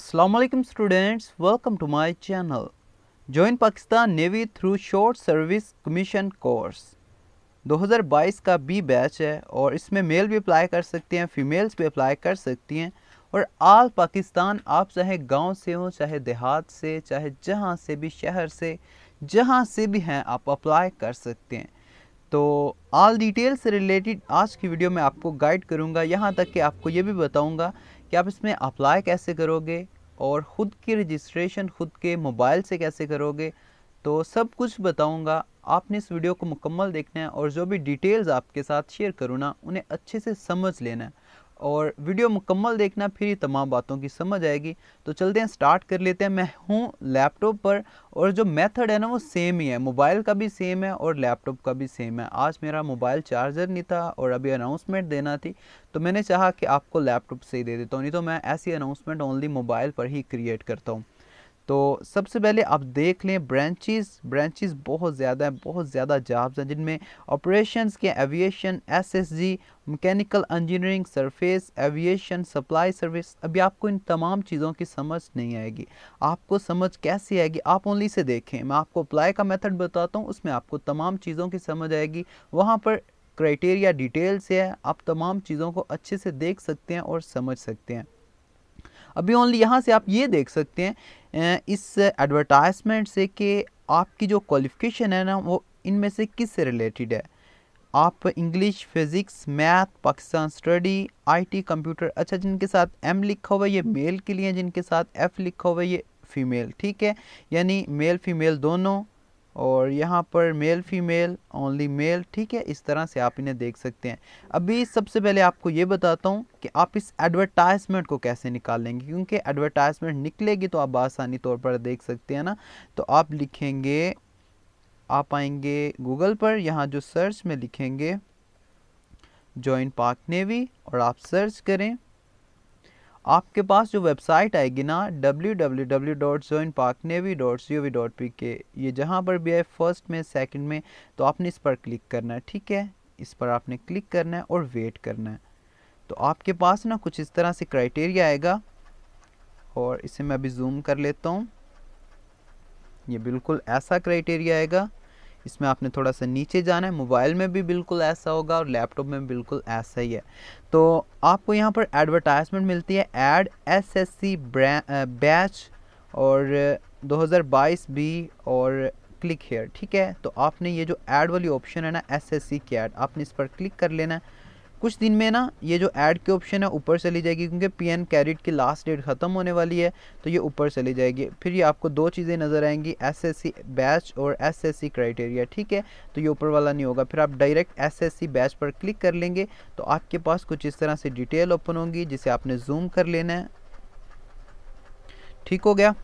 Assalamualaikum students welcome to my channel join Pakistan navy through short service commission course 2022 का B batch है और इसमें mail भी apply कर सकते हैं फीमेल्स भी अप्लाई कर सकती हैं और आल पाकिस्तान आप चाहे गांव से हो चाहे देहात से चाहे जहां से भी शहर से जहां से भी हैं आप अप्लाई कर सकते हैं तो आल डिटेल्स से रिलेटेड आज की वीडियो में आपको गाइड करूंगा यहां तक कि आपको ये भी बताऊंगा कि आप इसमें अप्लाई कैसे करोगे और ख़ुद की रजिस्ट्रेशन ख़ुद के मोबाइल से कैसे करोगे तो सब कुछ बताऊंगा आपने इस वीडियो को मुकम्मल देखना है और जो भी डिटेल्स आपके साथ शेयर करूँ ना उन्हें अच्छे से समझ लेना है और वीडियो मुकम्मल देखना फिर ही तमाम बातों की समझ आएगी तो चलते हैं स्टार्ट कर लेते हैं मैं हूँ लैपटॉप पर और जो मेथड है ना वो सेम ही है मोबाइल का भी सेम है और लैपटॉप का भी सेम है आज मेरा मोबाइल चार्जर नहीं था और अभी अनाउंसमेंट देना थी तो मैंने चाहा कि आपको लैपटॉप से ही दे देता हूँ नहीं तो मैं ऐसी अनाउंसमेंट ओनली मोबाइल पर ही क्रिएट करता हूँ तो सबसे पहले आप देख लें ब्रांचेस ब्रांचेस बहुत ज़्यादा हैं बहुत ज़्यादा जॉब्स हैं जिनमें ऑपरेशंस के aviation SSG mechanical engineering surface aviation supply service अभी आपको इन तमाम चीज़ों की समझ नहीं आएगी आपको समझ कैसे आएगी आप ओनली से देखें मैं आपको अप्लाई का मेथड बताता हूँ उसमें आपको तमाम चीज़ों की समझ आएगी वहाँ पर क्राइटेरिया डिटेल से है आप तमाम चीज़ों को अच्छे से देख सकते हैं और समझ सकते हैं अभी ओनली यहाँ से आप ये देख सकते हैं इस एडवर्टाइजमेंट से कि आपकी जो क्वालिफ़िकेशन है ना वो इनमें से किस से रिलेटेड है आप English physics math Pakistan study IT computer अच्छा जिनके साथ एम लिखा हुआ है ये मेल हम्म। के लिए जिनके साथ एफ़ लिखा हुआ है ये फ़ीमेल ठीक है यानी मेल फीमेल दोनों और यहाँ पर मेल फीमेल ओनली मेल ठीक है इस तरह से आप इन्हें देख सकते हैं अभी सबसे पहले आपको ये बताता हूँ कि आप इस एडवर्टाइजमेंट को कैसे निकालेंगे क्योंकि एडवर्टाइजमेंट निकलेगी तो आप आसानी तौर पर देख सकते हैं ना तो आप लिखेंगे आप आएंगे गूगल पर यहाँ जो सर्च में लिखेंगे जॉइन पार्क नेवी और आप सर्च करें आपके पास जो वेबसाइट आएगी ना W W W dot in Pak navy dot C O V dot P K ये जहाँ पर भी आए फर्स्ट में सेकंड में तो आपने इस पर क्लिक करना है ठीक है इस पर आपने क्लिक करना है और वेट करना है तो आपके पास ना कुछ इस तरह से क्राइटेरिया आएगा और इसे मैं अभी जूम कर लेता हूँ ये बिल्कुल ऐसा क्राइटेरिया आएगा इसमें आपने थोड़ा सा नीचे जाना है मोबाइल में भी बिल्कुल ऐसा होगा और लैपटॉप में बिल्कुल ऐसा ही है तो आपको यहाँ पर एडवर्टाइजमेंट मिलती है ad S S C batch और 2022 भी और क्लिक हेयर ठीक है तो आपने ये जो एड वाली ऑप्शन है ना एस एस सी की एड आपने इस पर क्लिक कर लेना है कुछ दिन में ना ये जो ऐड के ऑप्शन है ऊपर चली जाएगी क्योंकि पी एन कैरिट की लास्ट डेट ख़त्म होने वाली है तो ये ऊपर चली जाएगी फिर ये आपको दो चीज़ें नज़र आएंगी एस एस सी बैच और एस एस सी क्राइटेरिया ठीक है तो ये ऊपर वाला नहीं होगा फिर आप direct S S C batch पर क्लिक कर लेंगे तो आपके पास कुछ इस तरह से डिटेल ओपन होंगी जिसे आपने जूम कर लेना है ठीक हो गया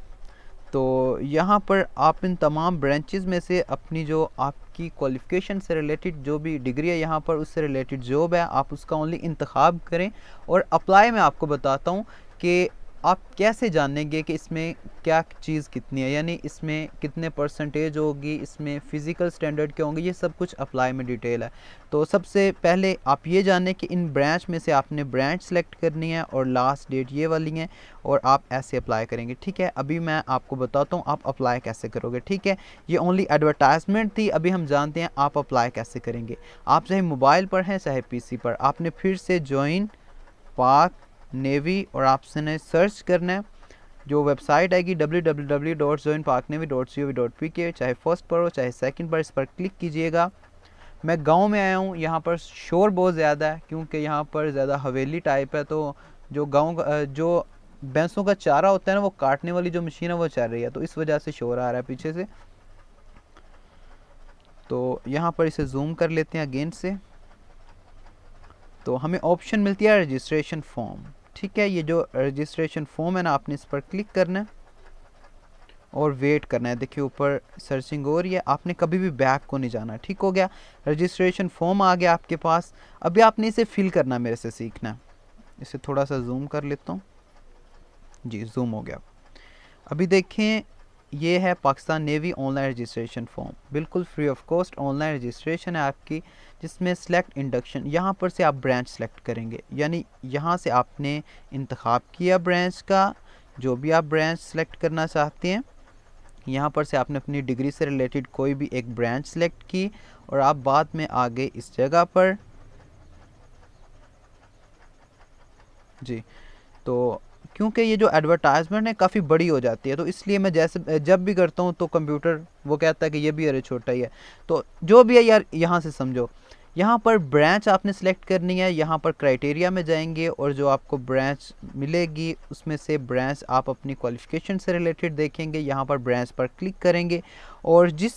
तो यहाँ पर आप इन तमाम ब्रांचेज में से अपनी जो आपकी क्वालिफ़िकेशन से रिलेटेड जो भी डिग्री है यहाँ पर उससे रिलेटेड जॉब है आप उसका ओनली इंतखब करें और अप्लाई मैं आपको बताता हूँ कि आप कैसे जानेंगे कि इसमें क्या चीज़ कितनी है यानी इसमें कितने परसेंटेज होगी इसमें फ़िज़िकल स्टैंडर्ड क्या होंगे ये सब कुछ अप्लाई में डिटेल है तो सबसे पहले आप ये जानें कि इन ब्रांच में से आपने ब्रांच सेलेक्ट करनी है और लास्ट डेट ये वाली है और आप ऐसे अप्लाई करेंगे ठीक है अभी मैं आपको बताता हूँ आप अप्लाई कैसे करोगे ठीक है ये ओनली एडवर्टाइजमेंट थी अभी हम जानते हैं आप अप्लाई कैसे करेंगे आप चाहे मोबाइल पर हैं चाहे पी पर आपने फिर से ज्वाइन पाक नेवी और आपने सर्च करना है जो वेबसाइट आएगी W W W dot join Pak navy dot C O V dot P K चाहे फर्स्ट पर हो चाहे सेकंड पर इस पर क्लिक कीजिएगा मैं गांव में आया हूँ यहाँ पर शोर बहुत ज़्यादा है क्योंकि यहाँ पर ज़्यादा हवेली टाइप है तो जो गाँव जो भैंसों का चारा होता है ना वो काटने वाली जो मशीन है वो चल रही है तो इस वजह से शोर आ रहा है पीछे से तो यहाँ पर इसे जूम कर लेते हैं अगेन से तो हमें ऑप्शन मिलती है रजिस्ट्रेशन फॉर्म ठीक है ये जो रजिस्ट्रेशन फॉर्म है ना आपने इस पर क्लिक करना है और वेट करना है देखिए ऊपर सर्चिंग हो रही है आपने कभी भी बैक को नहीं जाना ठीक हो गया रजिस्ट्रेशन फॉर्म आ गया आपके पास अभी आपने इसे फिल करना मेरे से सीखना है इसे थोड़ा सा जूम कर लेता हूँ जी जूम हो गया अभी देखें ये है Pakistan navy online registration form बिल्कुल free of cost online registration है आपकी जिसमें सेलेक्ट इंडक्शन यहाँ पर से आप ब्रांच सेलेक्ट करेंगे यानी यहाँ से आपने इंतखब किया ब्रांच का जो भी आप ब्रांच सेलेक्ट करना चाहते हैं यहाँ पर से आपने अपनी डिग्री से रिलेटेड कोई भी एक ब्रांच सेलेक्ट की और आप बाद में आगे इस जगह पर जी तो क्योंकि ये जो एडवर्टाइजमेंट है काफ़ी बड़ी हो जाती है तो इसलिए मैं जैसे जब भी करता हूँ तो कंप्यूटर वो कहता है कि ये भी अरे छोटा ही है तो जो भी है यार यहाँ से समझो यहाँ पर ब्रांच आपने सेलेक्ट करनी है यहाँ पर क्राइटेरिया में जाएंगे और जो आपको ब्रांच मिलेगी उसमें से ब्रांच आप अपनी क्वालिफिकेशन से रिलेटेड देखेंगे यहाँ पर ब्रांच पर क्लिक करेंगे और जिस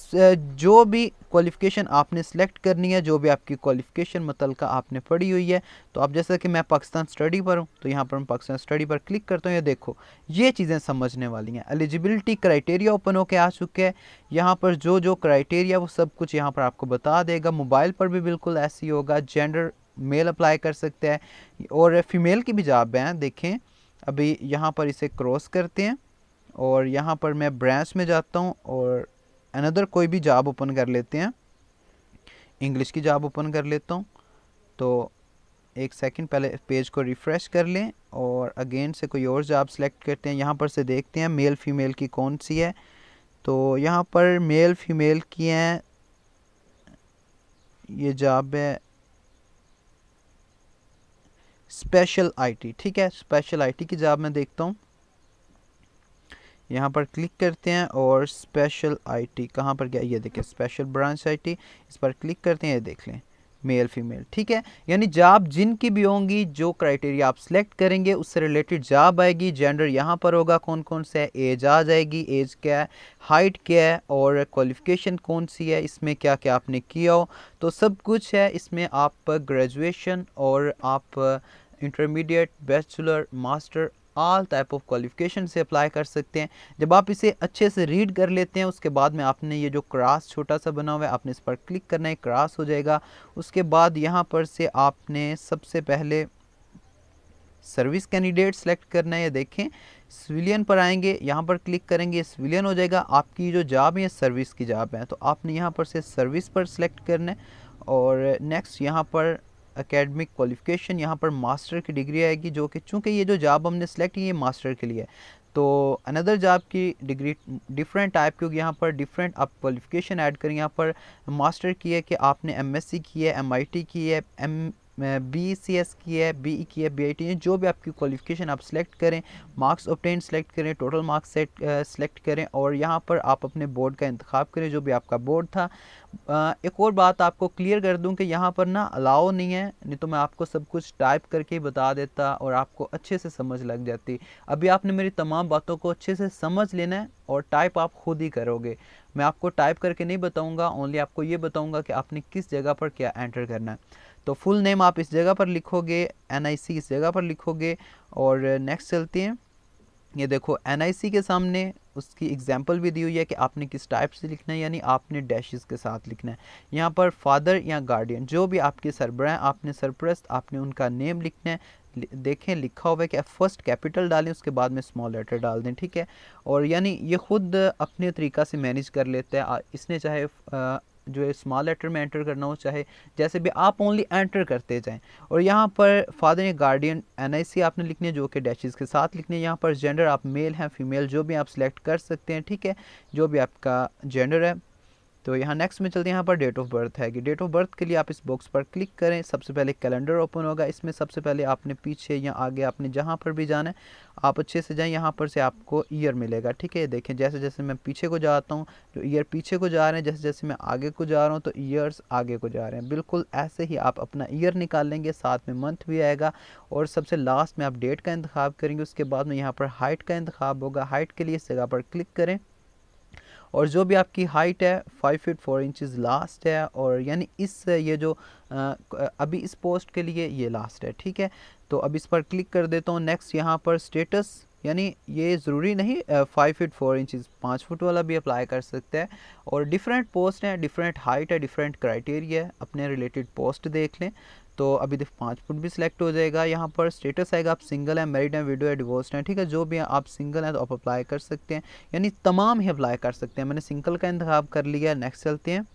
जो भी क्वालिफ़िकेशन आपने सेलेक्ट करनी है जो भी आपकी क्वालिफ़िकेशन मतलब आपने पढ़ी हुई है तो आप जैसा कि मैं पाकिस्तान स्टडी पर हूँ तो यहाँ पर मैं पाकिस्तान स्टडी पर क्लिक करता हूँ ये देखो ये चीज़ें समझने वाली हैं एलिजिबिलिटी क्राइटेरिया ओपन होकर आ चुके हैं यहाँ पर जो जो क्राइटेरिया वो सब कुछ यहाँ पर आपको बता देगा मोबाइल पर भी बिल्कुल ऐसे ही होगा जेंडर मेल अप्लाई कर सकते हैं और फीमेल की भी जॉब हैं देखें अभी यहाँ पर इसे क्रॉस करते हैं और यहाँ पर मैं ब्रांच में जाता हूँ और अनदर कोई भी जॉब ओपन कर लेते हैं इंग्लिश की जॉब ओपन कर लेता हूँ तो एक सेकंड पहले पेज को रिफ़्रेश कर लें और अगेन से कोई और जॉब सेलेक्ट करते हैं यहाँ पर से देखते हैं मेल फीमेल की कौन सी है तो यहाँ पर मेल फीमेल की हैं ये जॉब है स्पेशल आईटी ठीक है स्पेशल आईटी की जॉब मैं देखता हूँ यहाँ पर क्लिक करते हैं और स्पेशल आईटी कहाँ पर गया ये देखें स्पेशल ब्रांच आईटी इस पर क्लिक करते हैं ये देख लें मेल फीमेल ठीक है यानी जॉब जिनकी भी होंगी जो क्राइटेरिया आप सेलेक्ट करेंगे उससे रिलेटेड जॉब आएगी जेंडर यहाँ पर होगा कौन कौन सा है एज आ जाएगी एज क्या है हाइट क्या है और क्वालिफिकेशन कौन सी है इसमें क्या क्या आपने किया हो तो सब कुछ है इसमें आप ग्रेजुएशन और आप intermediate bachelor master all type of qualification से अप्लाई कर सकते हैं जब आप इसे अच्छे से रीड कर लेते हैं उसके बाद में आपने ये जो क्रास छोटा सा बना हुआ है आपने इस पर क्लिक करना है क्रास हो जाएगा उसके बाद यहाँ पर से आपने सबसे पहले सर्विस कैंडिडेट सेलेक्ट करना है देखें सिविलियन पर आएंगे यहाँ पर क्लिक करेंगे सिविलियन हो जाएगा आपकी जो जॉब है सर्विस की जॉब है तो आपने यहाँ पर से सर्विस पर सेलेक्ट करना है और नेक्स्ट यहाँ पर अकेडमिक क्वालिफिकेशन यहाँ पर मास्टर की डिग्री आएगी जो कि चूँकि ये जो जॉब हमने सेलेक्ट की ये मास्टर के लिए तो अनदर जॉब की डिग्री डिफरेंट टाइप की होगी यहाँ पर डिफरेंट आप क्वालिफिकेशन ऐड करें यहाँ पर मास्टर की है कि आपने एमएससी की है एमआईटी की है एम बी सी एस की है बी ई e की है बी आई टी है जो भी आपकी क्वालिफिकेशन आप सेलेक्ट करें मार्क्स ऑप्टेन सेलेक्ट करें टोटल मार्क्स सेट सेलेक्ट करें और यहाँ पर आप अपने बोर्ड का इंतखब करें जो भी आपका बोर्ड था एक और बात आपको क्लियर कर दूं कि यहाँ पर ना अलाउ नहीं है नहीं तो मैं आपको सब कुछ टाइप करके बता देता और आपको अच्छे से समझ लग जाती अभी आपने मेरी तमाम बातों को अच्छे से समझ लेना है और टाइप आप खुद ही करोगे मैं आपको टाइप करके नहीं बताऊँगा ओनली आपको ये बताऊँगा कि आपने किस जगह पर क्या एंटर करना है तो फुल नेम आप इस जगह पर लिखोगे एन इस जगह पर लिखोगे और नेक्स्ट चलते हैं ये देखो एन के सामने उसकी एग्जाम्पल भी दी हुई है कि आपने किस टाइप से लिखना है यानी आपने डैशेस के साथ लिखना है यहाँ पर फादर या गार्डियन जो भी आपके हैं आपने सरप्रस्त आपने उनका नेम लिखना है देखें लिखा हुआ है कि फर्स्ट कैपिटल डालें उसके बाद में स्मॉल लेटर डाल दें ठीक है और यानी ये खुद अपने तरीका से मैनेज कर लेते हैं इसने चाहे जो है स्मॉल लेटर में एंटर करना हो चाहे जैसे भी आप ओनली एंटर करते जाएं और यहाँ पर फादर या गार्डियन एन आपने लिखनी है जो कि डैशेज़ के साथ लिखनी है यहाँ पर जेंडर आप मेल हैं फीमेल जो भी आप सिलेक्ट कर सकते हैं ठीक है जो भी आपका जेंडर है तो यहाँ नेक्स्ट में चलते हैं यहाँ पर डेट ऑफ बर्थ है कि डेट ऑफ बर्थ के लिए आप इस बॉक्स पर क्लिक करें सबसे पहले कैलेंडर ओपन होगा इसमें सबसे पहले आपने पीछे या आगे आपने जहाँ पर भी जाना है आप अच्छे से जाएँ यहाँ पर से आपको ईयर मिलेगा ठीक है देखें जैसे जैसे मैं पीछे को जाता हूँ जो ईयर पीछे को जा रहे हैं जैसे जैसे मैं आगे को जा रहा हूँ तो ईयर्स आगे को जा रहे हैं बिल्कुल ऐसे ही आप अपना ईयर निकाल लेंगे साथ में मंथ भी आएगा और सबसे लास्ट में आप डेट का इंतखा करेंगे उसके बाद में यहाँ पर हाइट का इंतखब होगा हाइट के लिए इस जगह पर क्लिक करें और जो भी आपकी हाइट है five feet four inches last है और यानी इस ये जो आ, अभी इस पोस्ट के लिए ये लास्ट है ठीक है तो अब इस पर क्लिक कर देता हूँ नेक्स्ट यहाँ पर स्टेटस यानी ये ज़रूरी नहीं फाइव फ़िट फोर इंचज़ पाँच फुट वाला भी अप्लाई कर सकते हैं और डिफरेंट पोस्ट हैं डिफरेंट हाइट है डिफरेंट क्राइटेरिया है अपने रिलेटेड पोस्ट देख लें तो अभी देखो पाँच फुट भी सिलेक्ट हो जाएगा यहाँ पर स्टेटस आएगा आप सिंगल हैं मैरिड हैं विडो है डिवोर्स हैं ठीक है जो भी है, आप सिंगल हैं तो आप अप्लाई कर सकते हैं यानी तमाम ही अप्लाई कर सकते हैं मैंने सिंगल का इंतखब कर लिया नेक्स्ट चलते हैं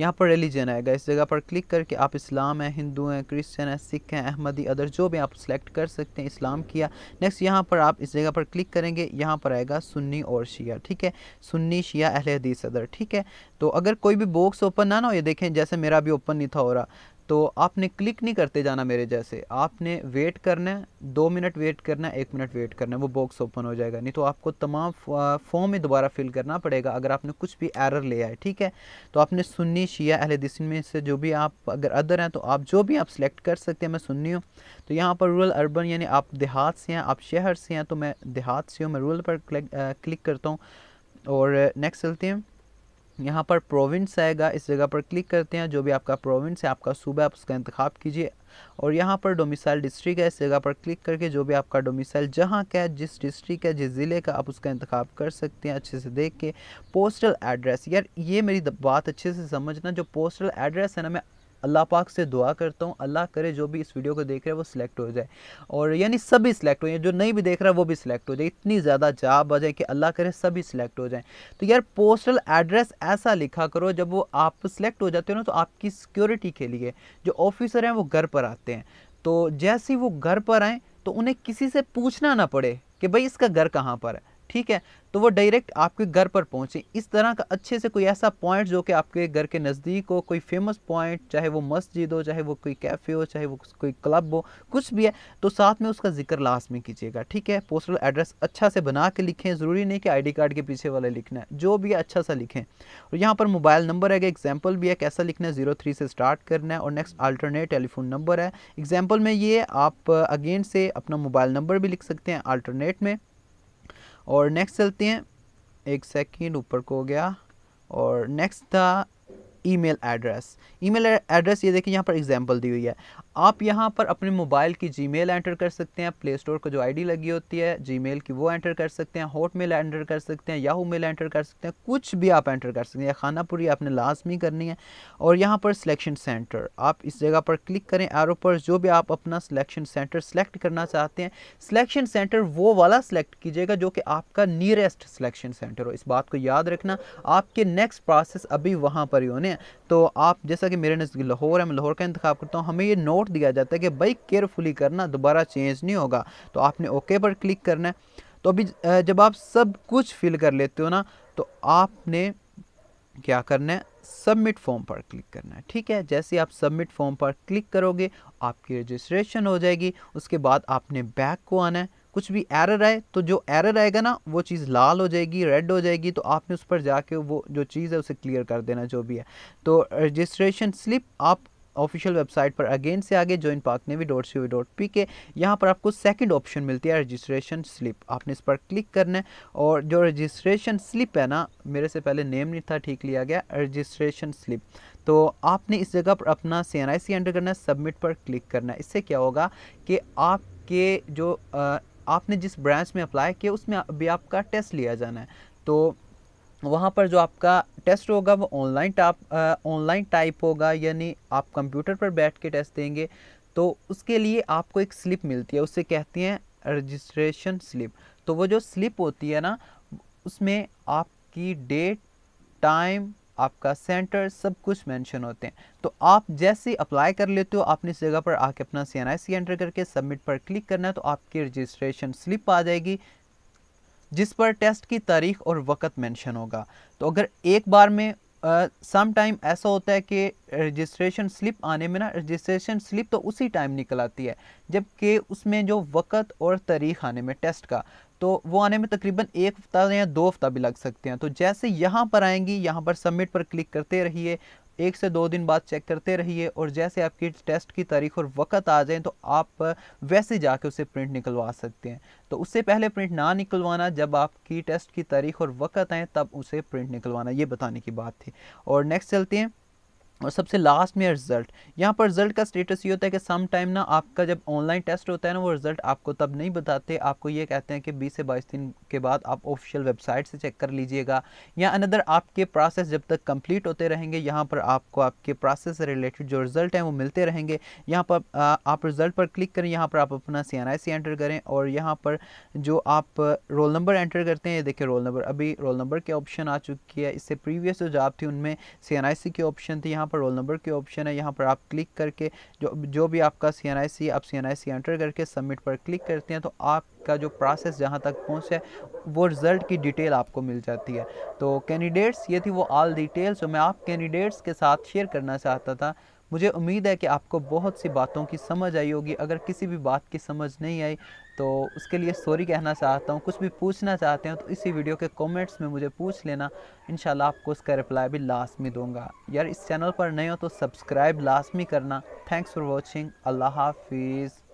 यहाँ पर रिलीजन आएगा इस जगह पर क्लिक करके आप इस्लाम हैं हिंदू हैं क्रिश्चियन हैं सिख हैं अहमदी अदर जो भी आप सेलेक्ट कर सकते हैं इस्लाम किया नेक्स्ट यहाँ पर आप इस जगह पर क्लिक करेंगे यहाँ पर आएगा सुन्नी और शिया ठीक है सुन्नी शिया अहले हदीस अदर ठीक है तो अगर कोई भी बॉक्स ओपन ना ना हो ये देखें जैसे मेरा भी ओपन नहीं था हो रहा तो आपने क्लिक नहीं करते जाना मेरे जैसे आपने वेट करना है दो मिनट वेट करना है एक मिनट वेट करना है वो बॉक्स ओपन हो जाएगा नहीं तो आपको तमाम फॉर्म ही दोबारा फिल करना पड़ेगा अगर आपने कुछ भी एरर ले आए ठीक है तो आपने सुन्नी शिया अहलदिसन में से जो भी आप अगर अदर हैं तो आप जो भी आप सिलेक्ट कर सकते हैं मैं सुननी हूँ तो यहाँ पर रूरल अर्बन यानी आप देहात से हैं आप शहर से हैं तो मैं देहात से हूँ मैं रूरल पर क्लिक करता हूँ और नेक्स्ट चलते हैं यहाँ पर प्रोविंस आएगा इस जगह पर क्लिक करते हैं जो भी आपका प्रोविंस है आपका सूबा आप उसका इंतखा कीजिए और यहाँ पर डोमिसाइल डिस्ट्रिक्ट है इस जगह पर क्लिक करके जो भी आपका डोमिसाइल जहाँ का है जिस डिस्ट्रिक्ट है जिस ज़िले का आप उसका इंतखब कर सकते हैं अच्छे से देख के पोस्टल एड्रेस यार ये मेरी बात अच्छे से समझना जो पोस्टल एड्रेस है ना मैं अल्लाह पाक से दुआ करता हूँ अल्लाह करे जो भी इस वीडियो को देख रहे हैं वो सिलेक्ट हो जाए और यानी सभी सिलेक्ट हो जाए जो नहीं भी देख रहा है वो भी सिलेक्ट हो जाए इतनी ज़्यादा जाब आ जाए कि अल्लाह करे सभी सिलेक्ट हो जाए तो यार पोस्टल एड्रेस ऐसा लिखा करो जब वो आप सिलेक्ट हो जाते हो ना तो आपकी सिक्योरिटी के लिए जो ऑफिसर हैं वो घर पर आते हैं तो जैसे ही वो घर पर आएँ तो उन्हें किसी से पूछना ना पड़े कि भाई इसका घर कहाँ पर है ठीक है तो वो डायरेक्ट आपके घर पर पहुँचे इस तरह का अच्छे से कोई ऐसा पॉइंट जो कि आपके घर के नज़दीक हो कोई फेमस पॉइंट चाहे वो मस्जिद हो चाहे वो कोई कैफ़े हो चाहे वो कोई क्लब हो कुछ भी है तो साथ में उसका जिक्र लास्ट में कीजिएगा ठीक है पोस्टल एड्रेस अच्छा से बना के लिखें ज़रूरी नहीं कि आईडी कार्ड के पीछे वाला लिखना है जो भी है अच्छा सा लिखें और यहाँ पर मोबाइल नंबर है एग्जाम्पल भी है कैसा लिखना है ज़ीरो थ्री से स्टार्ट करना है और नेक्स्ट अल्टरनेट टेलीफोन नंबर है एग्जाम्पल में ये आप अगेन से अपना मोबाइल नंबर भी लिख सकते हैं आल्टरनेट में और नेक्स्ट चलते हैं एक सेकेंड ऊपर को हो गया और नेक्स्ट था ईमेल एड्रेस ईमेल एड्रेस ये देखिए यहाँ पर एग्जाम्पल दी हुई है आप यहाँ पर अपने मोबाइल की जीमेल एंटर कर सकते हैं प्ले स्टोर का जो आईडी लगी होती है जीमेल की वो एंटर कर सकते हैं हॉट मेल एंटर कर सकते हैं याहू मेल एंटर कर सकते हैं कुछ भी आप एंटर कर सकते हैं खाना पूरी आपने लाजमी करनी है और यहाँ पर सिलेक्शन सेंटर आप इस जगह पर क्लिक करें एरो पर जो भी आप अपना सिलेक्शन सेंटर सेलेक्ट करना चाहते हैं सिलेक्शन सेंटर वो वाला सेलेक्ट कीजिएगा जो कि आपका नियरेस्ट सिलेक्शन सेंटर हो इस बात को याद रखना आपके नेक्स्ट प्रोसेस अभी वहाँ पर ही होने हैं तो आप जैसा कि मेरे नज़दीक लाहौर है मैं लाहौर का इंतख्या करता हूँ हमें ये नोट दिया जाता है कि भाई केयरफुली करना दोबारा चेंज नहीं होगा तो आपने ओके पर क्लिक करना है तो अभी जब आप सब कुछ फिल कर लेते हो ना तो आपने क्या करना है सबमिट फॉर्म पर क्लिक करना है ठीक है जैसे आप सबमिट फॉर्म पर क्लिक करोगे आपकी रजिस्ट्रेशन हो जाएगी उसके बाद आपने बैक को आना है कुछ भी एरर आए तो जो एरर आएगा ना वो चीज़ लाल हो जाएगी रेड हो जाएगी तो आपने उस पर जाके वो जो चीज़ है उसे क्लियर कर देना जो भी है तो रजिस्ट्रेशन स्लिप आप ऑफिशियल वेबसाइट पर अगेन से आगे join Pak navy dot C dot P K यहाँ पर आपको सेकंड ऑप्शन मिलती है रजिस्ट्रेशन स्लिप आपने इस पर क्लिक करना है और जो रजिस्ट्रेशन स्लिप है ना मेरे से पहले नेम नहीं था ठीक लिया गया रजिस्ट्रेशन स्लिप तो आपने इस जगह पर अपना C N I C enter करना है सबमिट पर क्लिक करना है इससे क्या होगा कि आपके जो आ, आपने जिस ब्रांच में अप्लाई किया उसमें अभी आपका टेस्ट लिया जाना है तो वहाँ पर जो आपका टेस्ट होगा वो ऑनलाइन टाप ऑनलाइन टाइप होगा यानी आप कंप्यूटर पर बैठ के टेस्ट देंगे तो उसके लिए आपको एक स्लिप मिलती है उससे कहते हैं रजिस्ट्रेशन स्लिप तो वो जो स्लिप होती है ना उसमें आपकी डेट टाइम आपका सेंटर सब कुछ मेंशन होते हैं तो आप जैसे अप्लाई कर लेते हो आपने इस जगह पर आके अपना C N I C enter करके सबमिट पर क्लिक करना है तो आपकी रजिस्ट्रेशन स्लिप आ जाएगी जिस पर टेस्ट की तारीख और वक़्त मेंशन होगा तो अगर एक बार में सम टाइम ऐसा होता है कि रजिस्ट्रेशन स्लिप आने में ना रजिस्ट्रेशन स्लिप तो उसी टाइम निकल आती है जबकि उसमें जो वक़्त और तारीख आने में टेस्ट का तो वो आने में तकरीबन एक हफ्ता या दो हफ्ता भी लग सकते हैं तो जैसे यहाँ पर आएंगी यहाँ पर सबमिट पर क्लिक करते रहिए एक से दो दिन बाद चेक करते रहिए और जैसे आपकी टेस्ट की तारीख और वक्त आ जाए तो आप वैसे जाके उसे प्रिंट निकलवा सकते हैं तो उससे पहले प्रिंट ना निकलवाना जब आपकी टेस्ट की तारीख और वक्त आए तब उसे प्रिंट निकलवाना ये बताने की बात थी और नेक्स्ट चलते हैं और सबसे लास्ट में रिजल्ट यहाँ पर रिजल्ट का स्टेटस ये होता है कि सम टाइम ना आपका जब ऑनलाइन टेस्ट होता है ना वो रिजल्ट आपको तब नहीं बताते आपको ये कहते हैं कि 20 से 22 दिन के बाद आप ऑफिशियल वेबसाइट से चेक कर लीजिएगा या अनदर आपके प्रोसेस जब तक कंप्लीट होते रहेंगे यहाँ पर आपको आपके प्रोसेस से रिलेटेड जो रिजल्ट हैं वो मिलते रहेंगे यहाँ पर आप रिजल्ट पर क्लिक करें यहाँ पर आप अपना सी एंटर करें और यहाँ पर जो आप रोल नंबर एंटर करते हैं ये देखिए रोल नंबर अभी रोल नंबर के ऑप्शन आ चुकी है इससे प्रीवियस जो जॉब थी उनमें सी की ऑप्शन थी यहाँ यहाँ पर रोल नंबर के ऑप्शन है यहाँ पर आप क्लिक करके जो जो भी आपका सी एन आई सी आप C N I C enter करके सबमिट पर क्लिक करते हैं तो आपका जो प्रोसेस जहाँ तक पहुँचे है वो रिज़ल्ट की डिटेल आपको मिल जाती है तो कैंडिडेट्स ये थी वो ऑल डिटेल्स जो मैं आप कैंडिडेट्स के साथ शेयर करना चाहता था मुझे उम्मीद है कि आपको बहुत सी बातों की समझ आई होगी अगर किसी भी बात की समझ नहीं आई तो उसके लिए सॉरी कहना चाहता हूँ कुछ भी पूछना चाहते हैं तो इसी वीडियो के कमेंट्स में मुझे पूछ लेना इन आपको उसका रिप्लाई भी लाजमी दूंगा यार इस चैनल पर नए हो तो सब्सक्राइब लाजमी करना थैंक्स फॉर वॉचिंग अल्लाह हाफिज़